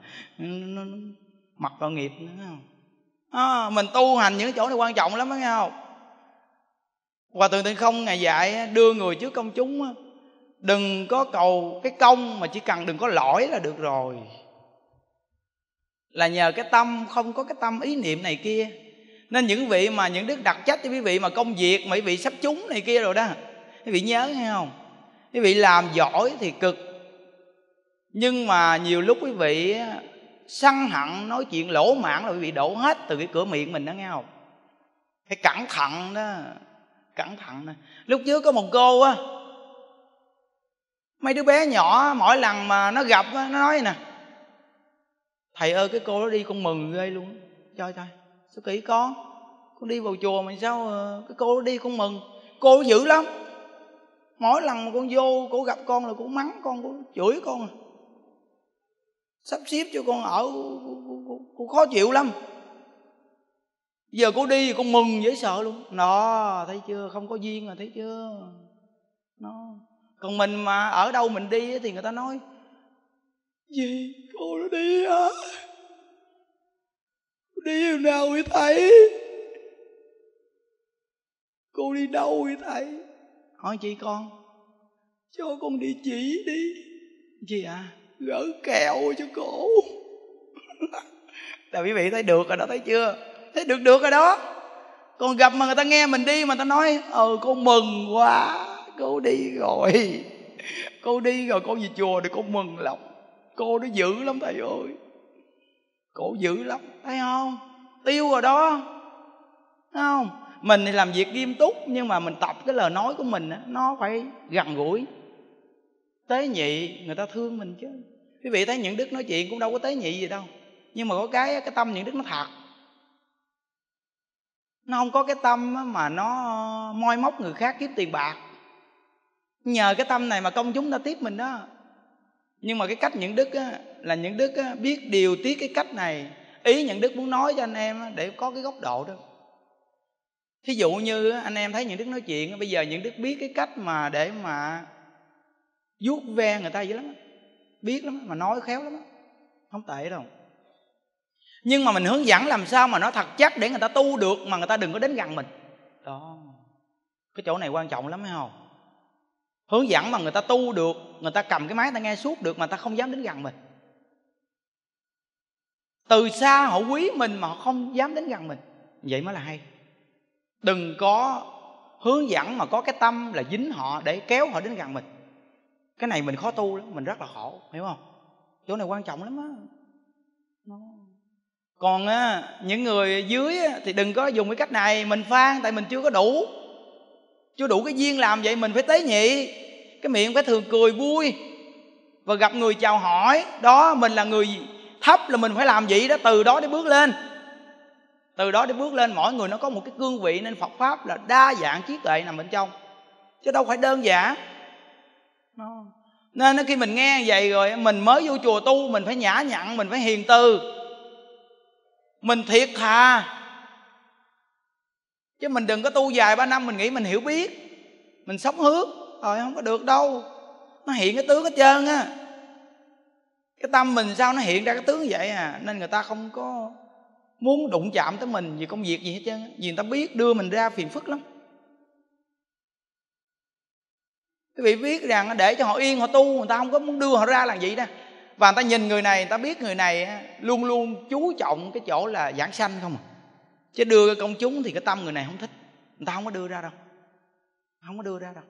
Speaker 2: mặt tội nghiệp nữa không à, mình tu hành những chỗ này quan trọng lắm đó, nghe không hòa thượng thiên không ngày dạy đưa người trước công chúng đừng có cầu cái công mà chỉ cần đừng có lỗi là được rồi là nhờ cái tâm không có cái tâm ý niệm này kia nên những vị mà những đức đặc trách cho quý vị mà công việc mà quý vị sắp chúng này kia rồi đó quý vị nhớ nghe không quý vị làm giỏi thì cực nhưng mà nhiều lúc quý vị sân hận nói chuyện lỗ mãn là bị đổ hết từ cái cửa miệng mình đó nghe không phải cẩn thận đó cẩn thận đó. lúc trước có một cô á mấy đứa bé nhỏ mỗi lần mà nó gặp á nó nói nè thầy ơi cái cô đó đi con mừng ghê luôn trời trời sao kỹ con con đi vào chùa mà sao ờ, cái cô đó đi con mừng cô dữ lắm mỗi lần mà con vô cô gặp con là cô mắng con cô chửi con sắp xếp cho con ở cô khó chịu lắm giờ cô đi con mừng dễ sợ luôn nó thấy chưa không có duyên rồi thấy chưa nó còn mình mà ở đâu mình đi thì người ta nói gì cô nó đi hả cô đi hôm nào với thầy cô đi đâu với thầy hỏi chị con cho con địa chỉ đi gì à gỡ kẹo cho cổ là quý vị thấy được rồi đó thấy chưa thấy được được rồi đó còn gặp mà người ta nghe mình đi mà ta nói ờ cô mừng quá cô đi rồi cô đi rồi cô về chùa thì cô mừng lắm cô nó dữ lắm thầy ơi cổ dữ lắm thấy không tiêu rồi đó thấy không mình thì làm việc nghiêm túc nhưng mà mình tập cái lời nói của mình nó phải gần gũi tế nhị người ta thương mình chứ quý vị thấy những đức nói chuyện cũng đâu có tế nhị gì đâu nhưng mà có cái cái tâm những đức nó thật nó không có cái tâm mà nó ờ, moi móc người khác kiếm tiền bạc nhờ cái tâm này mà công chúng ta tiếp mình đó nhưng mà cái cách những đức á, là những đức á, biết điều tiết cái cách này ý những đức muốn nói cho anh em á, để có cái góc độ đó thí dụ như anh em thấy những đức nói chuyện bây giờ những đức biết cái cách mà để mà vuốt ve người ta dữ lắm biết lắm mà nói khéo lắm không tệ đâu nhưng mà mình hướng dẫn làm sao mà nó thật chắc để người ta tu được mà người ta đừng có đến gần mình đó cái chỗ này quan trọng lắm hay không hướng dẫn mà người ta tu được người ta cầm cái máy ta nghe suốt được mà ta không dám đến gần mình từ xa họ quý mình mà họ không dám đến gần mình vậy mới là hay đừng có hướng dẫn mà có cái tâm là dính họ để kéo họ đến gần mình cái này mình khó tu lắm mình rất là khổ hiểu không chỗ này quan trọng lắm á còn á, những người dưới á, thì đừng có dùng cái cách này mình phan tại mình chưa có đủ chưa đủ cái duyên làm vậy mình phải tế nhị cái miệng phải thường cười vui và gặp người chào hỏi đó mình là người thấp là mình phải làm vậy đó từ đó để bước lên từ đó để bước lên mỗi người nó có một cái cương vị nên phật pháp là đa dạng trí tuệ nằm bên trong chứ đâu phải đơn giản Ờ. nên khi mình nghe vậy rồi mình mới vô chùa tu mình phải nhã nhặn mình phải hiền từ mình thiệt thà chứ mình đừng có tu dài ba năm mình nghĩ mình hiểu biết mình sống hướng rồi không có được đâu nó hiện cái tướng hết trơn á cái tâm mình sao nó hiện ra cái tướng vậy à nên người ta không có muốn đụng chạm tới mình vì công việc gì hết trơn vì người ta biết đưa mình ra phiền phức lắm quý vị biết rằng để cho họ yên họ tu người ta không có muốn đưa họ ra làm gì đó và người ta nhìn người này người ta biết người này luôn luôn chú trọng cái chỗ là giảng sanh không à chứ đưa công chúng thì cái tâm người này không thích người ta không có đưa ra đâu không có đưa ra đâu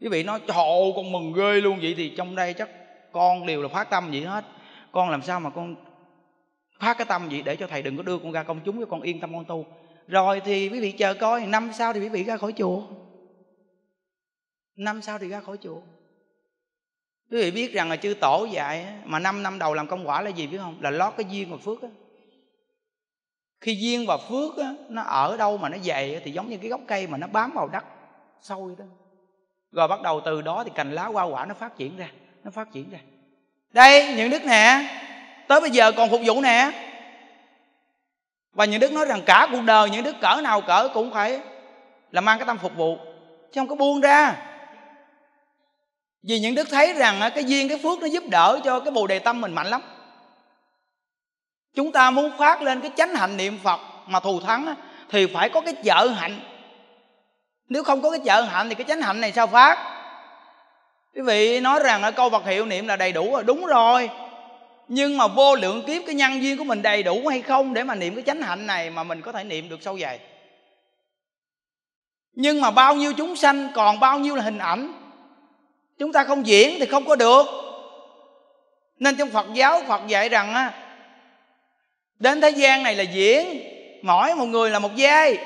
Speaker 2: quý vị nói trời con mừng ghê luôn vậy thì trong đây chắc con đều là phát tâm vậy hết con làm sao mà con phát cái tâm vậy để cho thầy đừng có đưa con ra công chúng cho con yên tâm con tu rồi thì quý vị chờ coi năm sau thì quý vị ra khỏi chùa năm sau thì ra khỏi chùa quý vị biết rằng là chư tổ dạy mà năm năm đầu làm công quả là gì biết không là lót cái duyên và phước á khi duyên và phước á, nó ở đâu mà nó dày thì giống như cái gốc cây mà nó bám vào đất sâu đó rồi bắt đầu từ đó thì cành lá hoa quả nó phát triển ra nó phát triển ra đây những đức nè tới bây giờ còn phục vụ nè và những đức nói rằng cả cuộc đời những đức cỡ nào cỡ cũng phải là mang cái tâm phục vụ chứ không có buông ra vì những đức thấy rằng cái duyên cái phước nó giúp đỡ cho cái bồ đề tâm mình mạnh lắm chúng ta muốn phát lên cái chánh hạnh niệm phật mà thù thắng thì phải có cái trợ hạnh nếu không có cái trợ hạnh thì cái chánh hạnh này sao phát quý vị nói rằng câu vật hiệu niệm là đầy đủ rồi đúng rồi nhưng mà vô lượng kiếp cái nhân duyên của mình đầy đủ hay không để mà niệm cái chánh hạnh này mà mình có thể niệm được sâu dày nhưng mà bao nhiêu chúng sanh còn bao nhiêu là hình ảnh chúng ta không diễn thì không có được nên trong phật giáo phật dạy rằng á đến thế gian này là diễn mỗi một người là một giây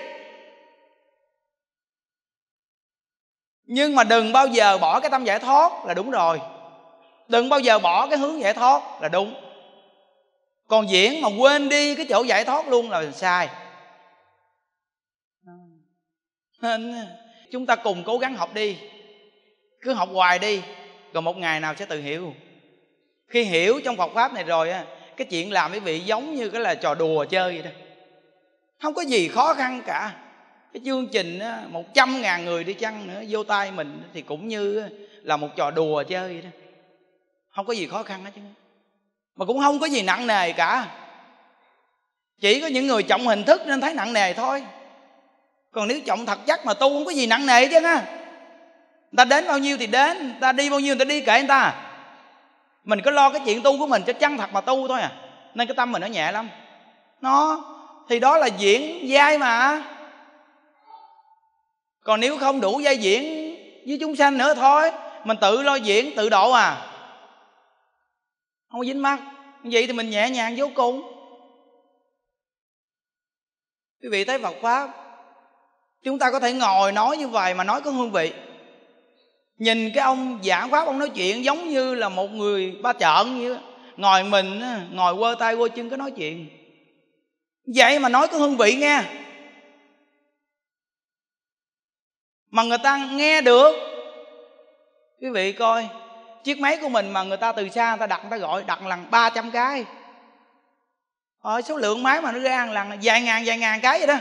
Speaker 2: nhưng mà đừng bao giờ bỏ cái tâm giải thoát là đúng rồi đừng bao giờ bỏ cái hướng giải thoát là đúng còn diễn mà quên đi cái chỗ giải thoát luôn là sai nên chúng ta cùng cố gắng học đi cứ học hoài đi rồi một ngày nào sẽ tự hiểu khi hiểu trong Phật pháp này rồi á cái chuyện làm quý vị giống như cái là trò đùa chơi vậy đó không có gì khó khăn cả cái chương trình một trăm ngàn người đi chăng nữa vô tay mình thì cũng như là một trò đùa chơi vậy đó không có gì khó khăn hết chứ mà cũng không có gì nặng nề cả chỉ có những người trọng hình thức nên thấy nặng nề thôi còn nếu trọng thật chắc mà tu không có gì nặng nề chứ á người ta đến bao nhiêu thì đến người ta đi bao nhiêu người ta đi kệ người ta mình cứ lo cái chuyện tu của mình cho chân thật mà tu thôi à nên cái tâm mình nó nhẹ lắm nó thì đó là diễn dai mà còn nếu không đủ dai diễn với chúng sanh nữa thôi mình tự lo diễn tự độ à không có dính mắt vậy thì mình nhẹ nhàng vô cùng quý vị thấy phật pháp chúng ta có thể ngồi nói như vậy mà nói có hương vị nhìn cái ông giả pháp ông nói chuyện giống như là một người ba trợn như ngồi mình ngồi quơ tay quơ chân cái nói chuyện vậy mà nói có hương vị nghe mà người ta nghe được quý vị coi chiếc máy của mình mà người ta từ xa người ta đặt người ta gọi đặt lần 300 cái rồi số lượng máy mà nó ra lần vài ngàn vài ngàn cái vậy đó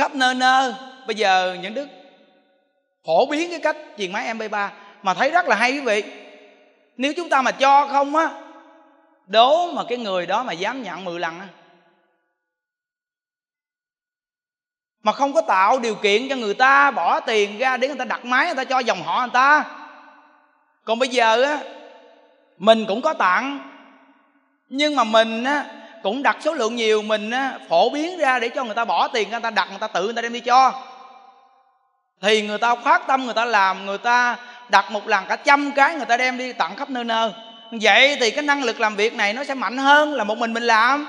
Speaker 2: khắp nơi nơi bây giờ những đức phổ biến cái cách truyền máy mp3 mà thấy rất là hay quý vị nếu chúng ta mà cho không á đố mà cái người đó mà dám nhận 10 lần á mà không có tạo điều kiện cho người ta bỏ tiền ra để người ta đặt máy người ta cho dòng họ người ta còn bây giờ á mình cũng có tặng nhưng mà mình á cũng đặt số lượng nhiều mình phổ biến ra để cho người ta bỏ tiền người ta đặt người ta tự người ta đem đi cho thì người ta phát tâm người ta làm người ta đặt một lần cả trăm cái người ta đem đi tặng khắp nơi nơi vậy thì cái năng lực làm việc này nó sẽ mạnh hơn là một mình mình làm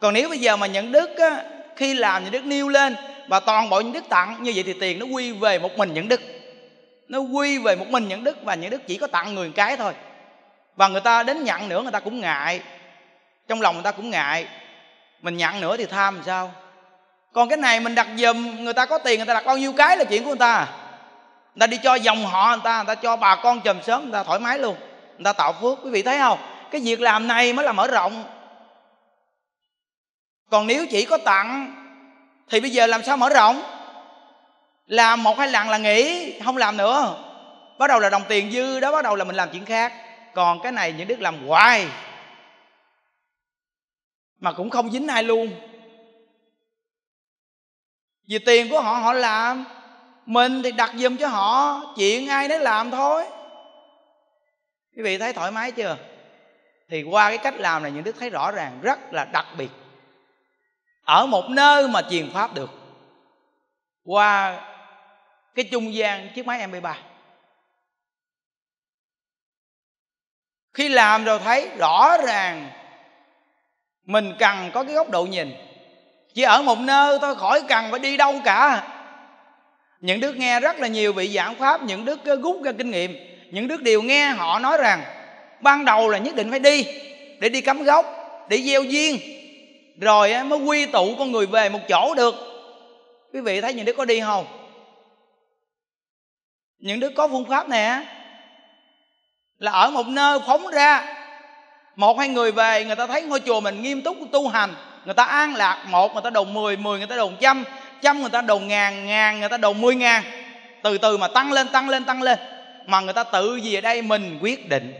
Speaker 2: còn nếu bây giờ mà nhận đức á, khi làm những đức nêu lên và toàn bộ những đức tặng như vậy thì tiền nó quy về một mình nhận đức nó quy về một mình nhận đức và những đức chỉ có tặng người cái thôi và người ta đến nhận nữa người ta cũng ngại trong lòng người ta cũng ngại mình nhận nữa thì tham làm sao còn cái này mình đặt dùm người ta có tiền người ta đặt bao nhiêu cái là chuyện của người ta à? người ta đi cho dòng họ người ta người ta cho bà con chồng sớm người ta thoải mái luôn người ta tạo phước quý vị thấy không cái việc làm này mới là mở rộng còn nếu chỉ có tặng thì bây giờ làm sao mở rộng làm một hai lần là nghỉ không làm nữa bắt đầu là đồng tiền dư đó bắt đầu là mình làm chuyện khác còn cái này những đức làm hoài mà cũng không dính ai luôn vì tiền của họ họ làm mình thì đặt giùm cho họ chuyện ai nấy làm thôi quý vị thấy thoải mái chưa thì qua cái cách làm này những đức thấy rõ ràng rất là đặc biệt ở một nơi mà truyền pháp được qua cái trung gian chiếc máy mp 3 khi làm rồi thấy rõ ràng mình cần có cái góc độ nhìn chỉ ở một nơi thôi khỏi cần phải đi đâu cả những đức nghe rất là nhiều vị giảng pháp những đức rút ra kinh nghiệm những đức đều nghe họ nói rằng ban đầu là nhất định phải đi để đi cắm gốc để gieo duyên rồi mới quy tụ con người về một chỗ được quý vị thấy những đức có đi không những đức có phương pháp nè là ở một nơi phóng ra một hai người về người ta thấy ngôi chùa mình nghiêm túc tu hành người ta an lạc một người ta đồn mười mười người ta đồn trăm trăm người ta đồn ngàn ngàn người ta đồn mười ngàn từ từ mà tăng lên tăng lên tăng lên mà người ta tự vì ở đây mình quyết định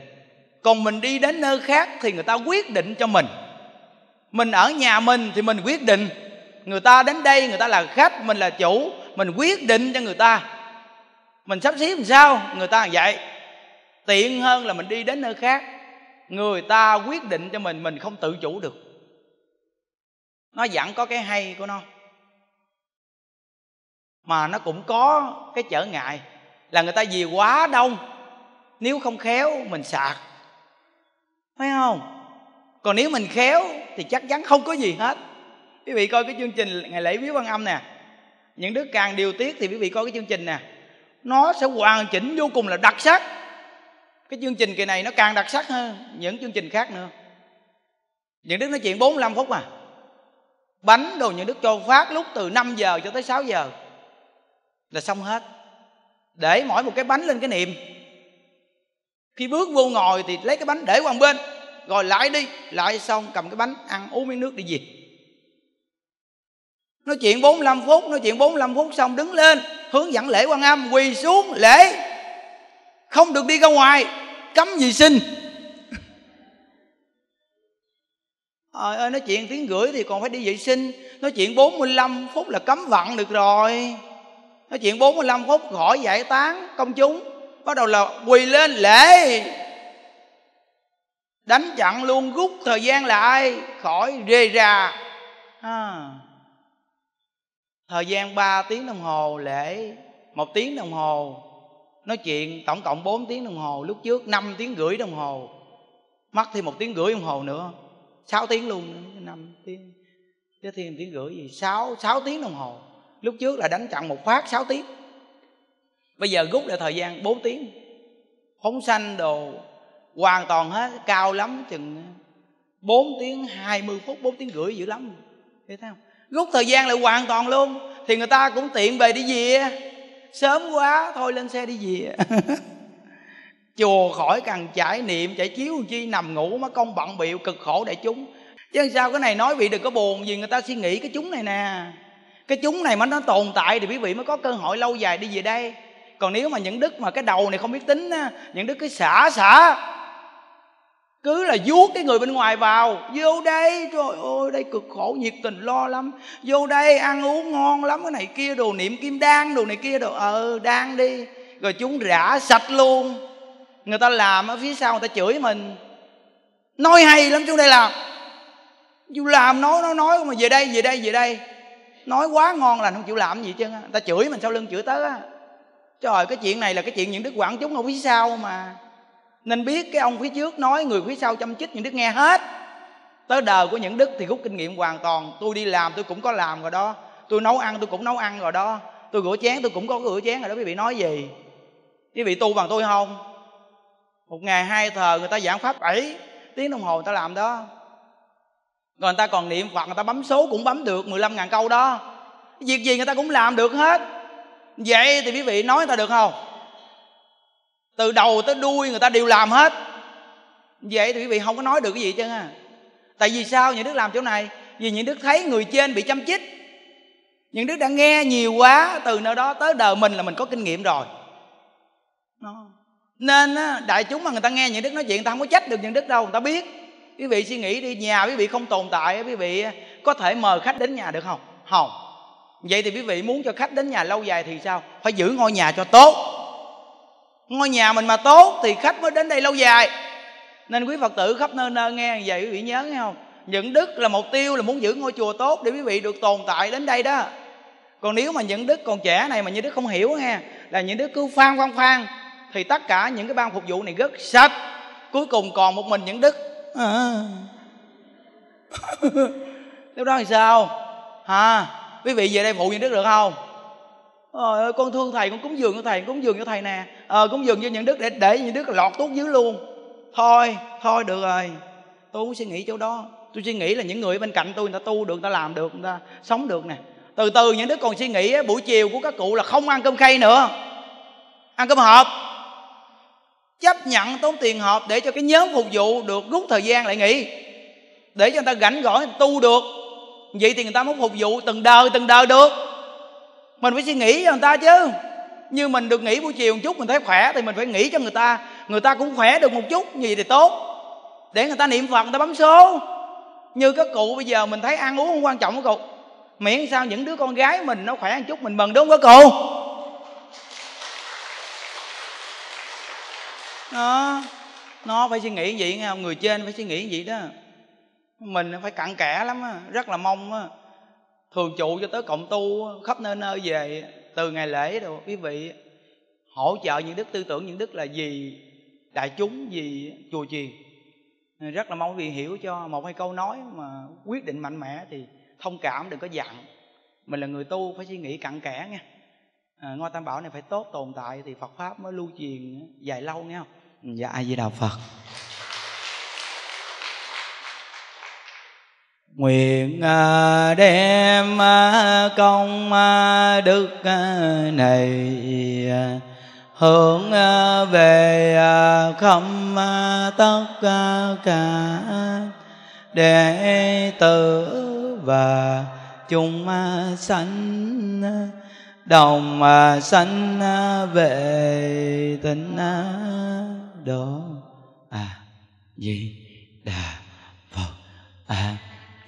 Speaker 2: còn mình đi đến nơi khác thì người ta quyết định cho mình mình ở nhà mình thì mình quyết định người ta đến đây người ta là khách mình là chủ mình quyết định cho người ta mình sắp xếp làm sao người ta vậy tiện hơn là mình đi đến nơi khác người ta quyết định cho mình mình không tự chủ được nó vẫn có cái hay của nó mà nó cũng có cái trở ngại là người ta vì quá đông nếu không khéo mình sạc phải không còn nếu mình khéo thì chắc chắn không có gì hết quý vị coi cái chương trình ngày lễ viếng văn âm nè những đứa càng điều tiết thì quý vị coi cái chương trình nè nó sẽ hoàn chỉnh vô cùng là đặc sắc cái chương trình kỳ này nó càng đặc sắc hơn những chương trình khác nữa những đức nói chuyện 45 phút mà bánh đồ những đức cho phát lúc từ 5 giờ cho tới 6 giờ là xong hết để mỗi một cái bánh lên cái niệm khi bước vô ngồi thì lấy cái bánh để qua một bên rồi lại đi lại xong cầm cái bánh ăn uống miếng nước đi về nói chuyện 45 phút nói chuyện 45 phút xong đứng lên hướng dẫn lễ quan âm quỳ xuống lễ không được đi ra ngoài cấm vệ sinh Trời ơi nói chuyện tiếng gửi thì còn phải đi vệ sinh Nói chuyện 45 phút là cấm vặn được rồi Nói chuyện 45 phút khỏi giải tán công chúng Bắt đầu là quỳ lên lễ Đánh chặn luôn rút thời gian lại Khỏi rê ra à. Thời gian 3 tiếng đồng hồ lễ một tiếng đồng hồ nói chuyện tổng cộng 4 tiếng đồng hồ lúc trước 5 tiếng rưỡi đồng hồ mất thêm một tiếng rưỡi đồng hồ nữa 6 tiếng luôn nữa, 5 tiếng tiếp thêm tiếng rưỡi gì 6, 6 tiếng đồng hồ lúc trước là đánh chặn một phát 6 tiếng bây giờ rút lại thời gian 4 tiếng phóng sanh đồ hoàn toàn hết cao lắm chừng 4 tiếng 20 phút 4 tiếng rưỡi dữ lắm thấy không rút thời gian lại hoàn toàn luôn thì người ta cũng tiện về đi về sớm quá thôi lên xe đi về chùa khỏi cần trải niệm trải chiếu chi nằm ngủ mà công bận bịu cực khổ để chúng chứ sao cái này nói vị đừng có buồn vì người ta suy nghĩ cái chúng này nè cái chúng này mà nó tồn tại thì quý vị mới có cơ hội lâu dài đi về đây còn nếu mà những đức mà cái đầu này không biết tính á những đức cứ xả xả cứ là vuốt cái người bên ngoài vào vô đây trời ơi đây cực khổ nhiệt tình lo lắm vô đây ăn uống ngon lắm cái này kia đồ niệm kim đan đồ này kia đồ ờ đan đi rồi chúng rã sạch luôn người ta làm ở phía sau người ta chửi mình nói hay lắm chúng đây làm chú làm nói nói nói mà về đây về đây về đây nói quá ngon là không chịu làm gì chứ người ta chửi mình sau lưng chửi tới á trời cái chuyện này là cái chuyện những đức quảng chúng ở phía sau mà nên biết cái ông phía trước nói người phía sau chăm chích những đức nghe hết tới đời của những đức thì rút kinh nghiệm hoàn toàn tôi đi làm tôi cũng có làm rồi đó tôi nấu ăn tôi cũng nấu ăn rồi đó tôi rửa chén tôi cũng có rửa chén rồi đó quý vị nói gì quý vị tu bằng tôi không một ngày hai thờ người ta giảng pháp bảy tiếng đồng hồ người ta làm đó rồi người ta còn niệm phật người ta bấm số cũng bấm được 15 ngàn câu đó việc gì người ta cũng làm được hết vậy thì quý vị nói người ta được không từ đầu tới đuôi người ta đều làm hết vậy thì quý vị không có nói được cái gì chứ à? tại vì sao những đức làm chỗ này vì những đức thấy người trên bị chăm chích những đức đã nghe nhiều quá từ nơi đó tới đời mình là mình có kinh nghiệm rồi nên đại chúng mà người ta nghe những đức nói chuyện người ta không có trách được những đức đâu người ta biết quý vị suy nghĩ đi nhà quý vị không tồn tại quý vị có thể mời khách đến nhà được không không vậy thì quý vị muốn cho khách đến nhà lâu dài thì sao phải giữ ngôi nhà cho tốt ngôi nhà mình mà tốt thì khách mới đến đây lâu dài nên quý phật tử khắp nơi nơi nghe vậy quý vị nhớ nghe không những đức là mục tiêu là muốn giữ ngôi chùa tốt để quý vị được tồn tại đến đây đó còn nếu mà những đức còn trẻ này mà những đức không hiểu nghe là những đức cứ phan phan phan thì tất cả những cái ban phục vụ này rất sạch cuối cùng còn một mình những đức à. lúc đó thì sao hả à, quý vị về đây phụ những đức được không Ôi, con thương thầy con cúng dường cho thầy cúng dường cho thầy nè à, ờ, cúng dường cho những đức để để những đức lọt tuốt dưới luôn thôi thôi được rồi tôi không suy nghĩ chỗ đó tôi suy nghĩ là những người bên cạnh tôi người ta tu được người ta làm được người ta sống được nè từ từ những đứa còn suy nghĩ buổi chiều của các cụ là không ăn cơm khay nữa ăn cơm hộp chấp nhận tốn tiền hộp để cho cái nhóm phục vụ được rút thời gian lại nghỉ để cho người ta rảnh gỏi tu được vậy thì người ta muốn phục vụ từng đời từng đời được mình phải suy nghĩ cho người ta chứ như mình được nghỉ buổi chiều một chút mình thấy khỏe thì mình phải nghỉ cho người ta người ta cũng khỏe được một chút như vậy thì tốt để người ta niệm phật người ta bấm số như các cụ bây giờ mình thấy ăn uống không quan trọng các cụ miễn sao những đứa con gái mình nó khỏe một chút mình mừng đúng không các cụ nó nó phải suy nghĩ vậy nghe không người trên phải suy nghĩ vậy đó mình phải cặn kẽ lắm á rất là mong á thường trụ cho tới cộng tu khắp nơi nơi về từ ngày lễ rồi quý vị hỗ trợ những đức tư tưởng những đức là gì đại chúng gì chùa chiền rất là mong quý vị hiểu cho một hai câu nói mà quyết định mạnh mẽ thì thông cảm đừng có dặn mình là người tu phải suy nghĩ cặn kẽ nha à, ngôi tam bảo này phải tốt tồn tại thì phật pháp mới lưu truyền dài lâu nghe không dạ ai với đạo phật nguyện à, đem à, công à, đức này hướng về khâm tất cả đệ tử và chúng sanh đồng sanh về tịnh
Speaker 1: độ à di đà phật à